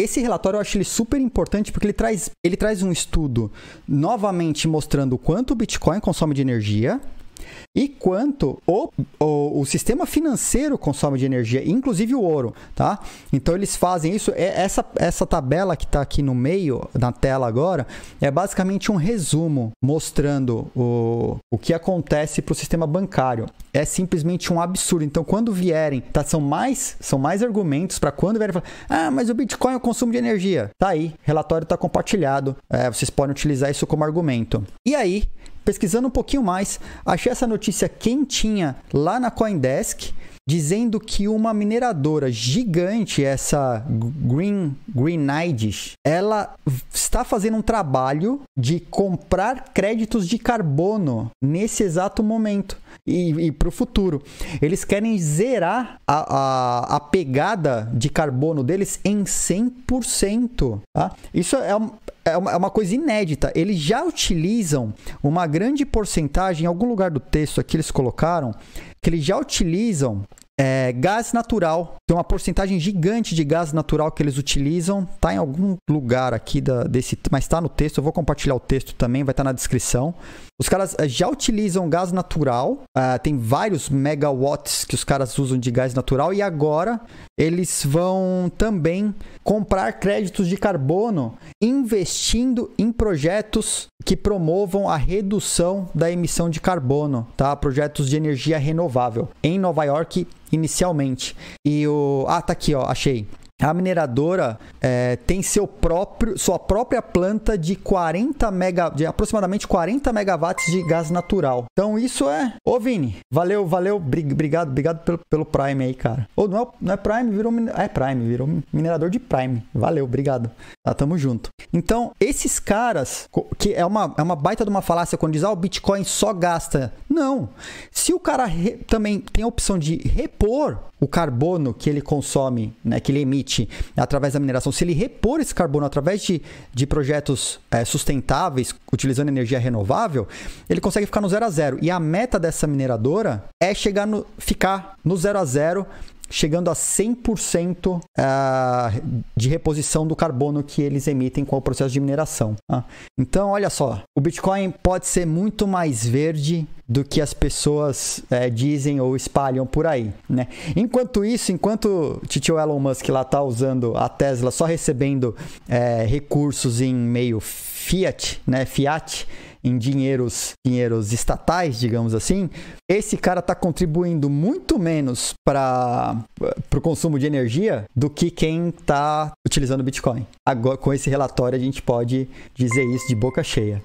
Esse relatório eu acho ele super importante porque ele traz, ele traz um estudo novamente mostrando quanto o Bitcoin consome de energia, e quanto o, o, o, sistema financeiro consome de energia, inclusive o ouro, tá? Então eles fazem isso. É, essa, essa tabela que está aqui no meio na tela agora é basicamente um resumo mostrando o, o que acontece para o sistema bancário. É simplesmente um absurdo. Então quando vierem, tá? São mais, são mais argumentos para quando vierem falar, ah, mas o Bitcoin é o consumo de energia. Tá aí, relatório está compartilhado. É, vocês podem utilizar isso como argumento. E aí Pesquisando um pouquinho mais, achei essa notícia quentinha lá na Coindesk, dizendo que uma mineradora gigante, essa Green Greenides, ela está fazendo um trabalho de comprar créditos de carbono nesse exato momento e, e para o futuro. Eles querem zerar a, a, a, pegada de carbono deles em 100%. Tá? Isso é, é uma, é uma coisa inédita. Eles já utilizam uma grande porcentagem, em algum lugar do texto aqui eles colocaram, que eles já utilizam é, gás natural tem uma porcentagem gigante de gás natural que eles utilizam. Tá em algum lugar aqui da, desse, mas está no texto. Eu vou compartilhar o texto também, vai estar tá na descrição. Os caras eh, já utilizam gás natural. Uh, tem vários megawatts que os caras usam de gás natural. E agora eles vão também comprar créditos de carbono, investindo em projetos que promovam a redução da emissão de carbono, tá? Projetos de energia renovável em Nova York inicialmente. E o ah, tá aqui, ó, achei. A mineradora é, tem seu próprio, sua própria planta de 40 mega, de aproximadamente 40 megawatts de gás natural. Então isso é. Ô Vini, valeu, valeu, obrigado, obrigado pelo, pelo Prime aí, cara. Ou não é, não é Prime, virou é Prime, virou minerador de Prime. Valeu, obrigado. Tá, tamo junto. Então esses caras que é uma é uma baita de uma falácia quando diz ah o Bitcoin só gasta não. Se o cara re, também tem a opção de repor o carbono que ele consome, né, que ele emite através da mineração, se ele repor esse carbono através de, de projetos é, sustentáveis, utilizando energia renovável, ele consegue ficar no zero a zero. E a meta dessa mineradora é chegar no, ficar no zero a zero chegando a 100% ah, de reposição do carbono que eles emitem com o processo de mineração. Tá? Então, olha só, o Bitcoin pode ser muito mais verde do que as pessoas é, dizem ou espalham por aí, né? Enquanto isso, enquanto Tio Elon Musk lá tá usando a Tesla só recebendo é, recursos em meio fiat, né? Fiat, em dinheiros, dinheiros estatais, digamos assim, esse cara está contribuindo muito menos para o consumo de energia do que quem está utilizando Bitcoin. Agora, com esse relatório, a gente pode dizer isso de boca cheia.